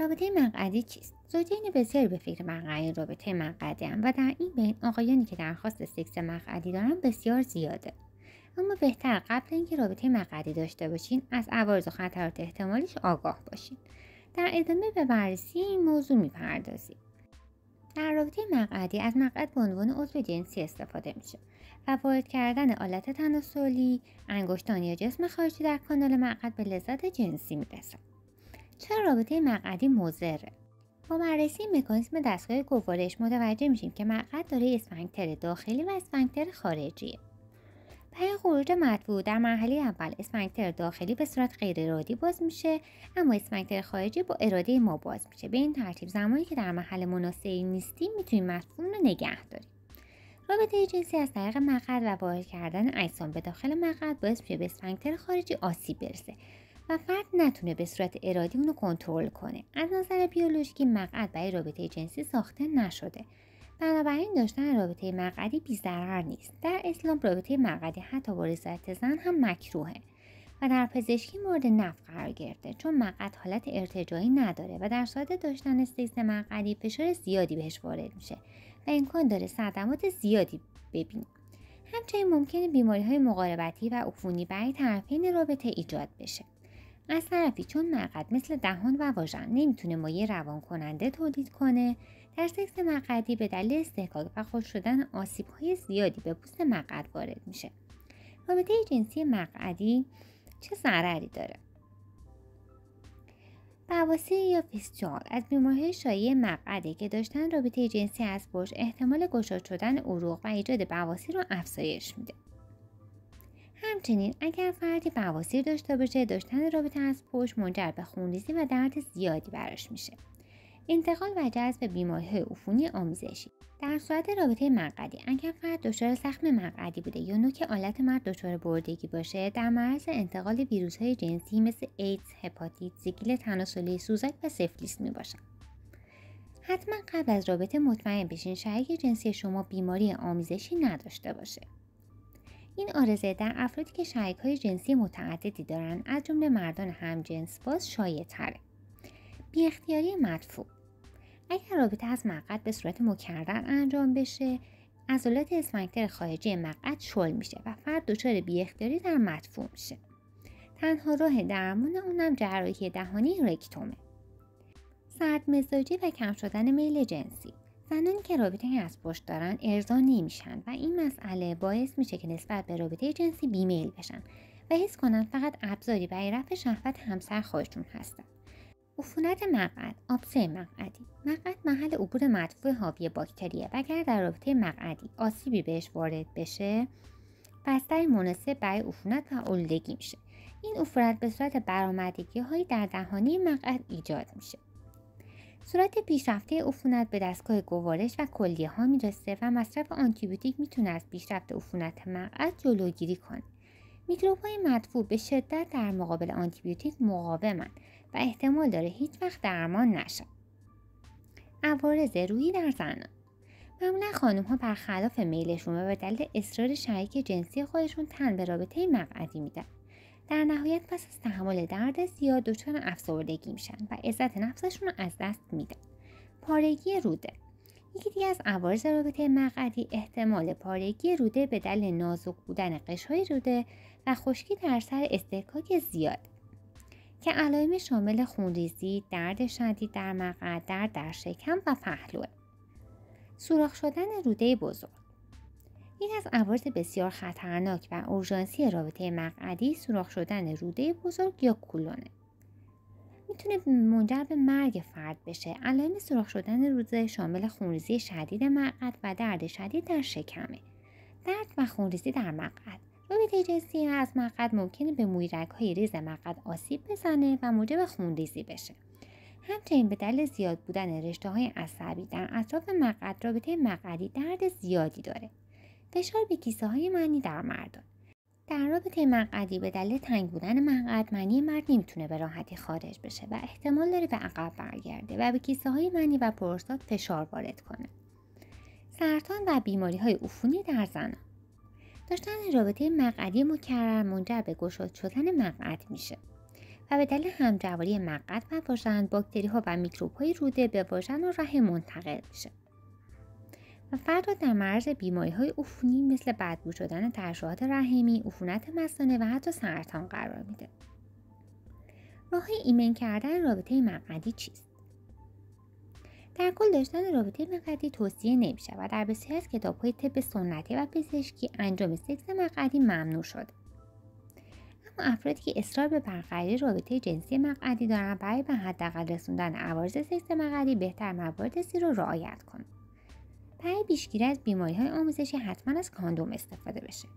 رابطه مقعدی چیست زوجین بسیاری به فکر مقعدی رابطه مقعدی و در این بین آقایانی که درخواست سکس مقعدی دارن بسیار زیاده اما بهتر قبل اینکه رابطه مقعدی داشته باشین از عوارض و خطرات احتمالیش آگاه باشین در ادامه به بررسی این موضوع میپردازیم در رابطه مقعدی از مقعد به عنوان عضو جنسی استفاده میشه و وارد کردن آلت تناسلی انگشتان یا جسم خارجی در کانال مقعد به لذت جنسی میرسد چرا رابطه مقعدی مضره با بررسی مکانیزم دستگاه گوارش متوجه میشیم که مقعد دارای اسفنگتر داخلی و اسفنگتر خارجیه پی خروج مدفوع در مرحله اول اسفنگتر داخلی به صورت غیر ارادی باز میشه اما اسفنگتر خارجی با اراده ما باز میشه به این ترتیب زمانی که در محل مناسبی نیستیم میتونیم مدفوع رو نگه داریم رابطه جنسی از طریق مقعد و وارد کردن اجسام به داخل مقعد باعث میشه به خارجی آسیب برسه و فرد نتونه به صورت ارادی اونو کنترل کنه از نظر بیولوژیکی مقعد برای رابطه جنسی ساخته نشده بنابراین داشتن رابطه مقعدی بیضرر نیست در اسلام رابطه مقعدی حتی با رضایت زن هم مکروهه و در پزشکی مورد نف قرار گرفته چون مقعد حالت ارتجاعی نداره و در صورت داشتن سیست مقعدی فشار زیادی بهش وارد میشه و امکان داره صدمات زیادی ببین همچنین ممکن بیماری مقاربتی و عفونی برای طرفین رابطه ایجاد بشه از طرفی چون مقد مثل دهان و واژن نمیتونه مایع روان کننده تولید کنه در سکس مقدی به دلیل استحکاک و خوش شدن آسیب های زیادی به پوست مقعد وارد میشه رابطه جنسی مقعدی چه ضرری داره بواسیر یا فیستیال از بیماریهای شایع مقعده که داشتن رابطه جنسی از پشت احتمال گشاد شدن عروق و ایجاد بواسیر رو افزایش میده همچنین اگر فردی بواسیر داشته باشه داشتن رابطه از پشت منجر به خونریزی و درد زیادی براش میشه انتقال و جذب بیماریهای عفونی آمیزشی در صورت رابطه مقعدی اگر فرد دچار زخم مقعدی بوده یا نوک آلت مرد دچار بردگی باشه در معرض انتقال ویروس های جنسی مثل ایدز هپاتیت زگیل تناسلی سوزک و سفلیس میباشن. حتما قبل از رابطه مطمئن بشین شریک جنسی شما بیماری آمیزشی نداشته باشه این آرزه در افرادی که شریک های جنسی متعددی دارند از جمله مردان همجنس باز شایع تره. بی اختیاری مدفوع اگر رابطه از مقعد به صورت مکرر انجام بشه عضلات اسفنکتر خارجی مقعد شل میشه و فرد دچار بی اختیاری در مدفوع میشه تنها راه درمان اونم جراحی دهانی رکتومه سرد مزاجی و کم شدن میل جنسی زنانی که رابطه از پشت دارن ارضا نمیشن و این مسئله باعث میشه که نسبت به رابطه جنسی بیمیل بشن و حس کنن فقط ابزاری برای رفع شهوت همسر خودشون هستن عفونت مقعد آبسه مقعدی مقعد محل عبور مدفوع حاوی باکتریه و اگر در رابطه مقعدی آسیبی بهش وارد بشه بستر مناسب برای عفونت و آلودگی میشه این عفونت به صورت برامدگی هایی در دهانی مقعد ایجاد میشه صورت پیشرفته عفونت به دستگاه گوارش و کلیه ها میرسه و مصرف آنتیبیوتیک میتونه از پیشرفت عفونت مقعد جلوگیری کنه میکروب های مدفوع به شدت در مقابل آنتیبیوتیک مقاومند و احتمال داره هیچ وقت درمان نشه عوارض روحی در زنان معمولا خانم ها برخلاف میلشون و به دلیل اصرار شریک جنسی خودشون تن به رابطه مقعدی میدن در نهایت پس از تحمل درد زیاد دچار افسردگی میشن و عزت نفسشون رو از دست میدن پارگی روده یکی دیگه از عوارض رابطه مقعدی احتمال پارگی روده به دلیل نازک بودن قشهای روده و خشکی در سر استحکاک زیاد که علائم شامل خونریزی، درد شدید در مقعد، درد در شکم و پهلوه. سوراخ شدن روده بزرگ این از عوارض بسیار خطرناک و اورژانسی رابطه مقعدی سوراخ شدن روده بزرگ یا کولونه میتونه منجر به مرگ فرد بشه علائم سوراخ شدن روده شامل خونریزی شدید مقعد و درد شدید در شکمه درد و خونریزی در مقعد رابطه جنسی از مقعد ممکنه به مویرک های ریز مقعد آسیب بزنه و موجب خونریزی بشه همچنین به دلیل زیاد بودن رشته های عصبی در اطراف مقعد رابطه مقعدی درد زیادی داره فشار به کیسه های منی در مردان در رابطه مقعدی به دلیل تنگ بودن مقعد منی مرد نمیتونه به راحتی خارج بشه و احتمال داره به عقب برگرده و به کیسه های منی و پروستات فشار وارد کنه سرطان و بیماری های عفونی در زنان داشتن رابطه مقعدی مکرر منجر به گشاد شدن مقعد میشه و به دلیل همجواری مقعد و واژن باکتری ها و میکروب های روده به واژن و رحم منتقل میشه فرد را در مرز بیماری های عفونی مثل بدبو شدن ترشحات رحمی، عفونت مثانه و حتی سرطان قرار میده. راه ایمن کردن رابطه مقعدی چیست؟ در کل داشتن رابطه مقعدی توصیه نمیشه و در بسیاری از کتابهای طب سنتی و پزشکی انجام سکس مقعدی ممنوع شده. اما افرادی که اصرار به برقراری رابطه جنسی مقعدی دارند برای به حداقل رسوندن عوارض سکس مقعدی بهتر موارد زیر را رعایت کنند. برای پیشگیری از بیماری های آموزشی حتما از کاندوم استفاده بشه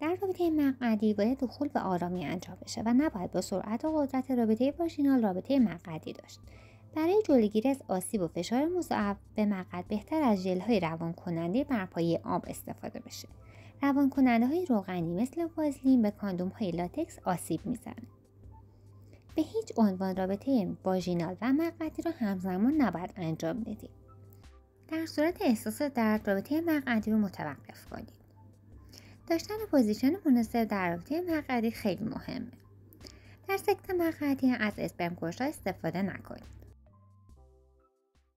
در رابطه مقعدی باید دخول به آرامی انجام بشه و نباید با سرعت و قدرت رابطه واژینال رابطه مقعدی داشت برای جلوگیری از آسیب و فشار مضاعف به مقعد بهتر از های روان کننده برپایی آب استفاده بشه روان کننده های روغنی مثل وازلین به کاندوم های لاتکس آسیب میزن. به هیچ عنوان رابطه واژینال و مقعدی را همزمان نباید انجام بدید در صورت احساس درد رابطه مقعدی رو متوقف کنید داشتن پوزیشن مناسب در رابطه مقعدی خیلی مهمه در سکت مقعدی از اسپرم استفاده نکنید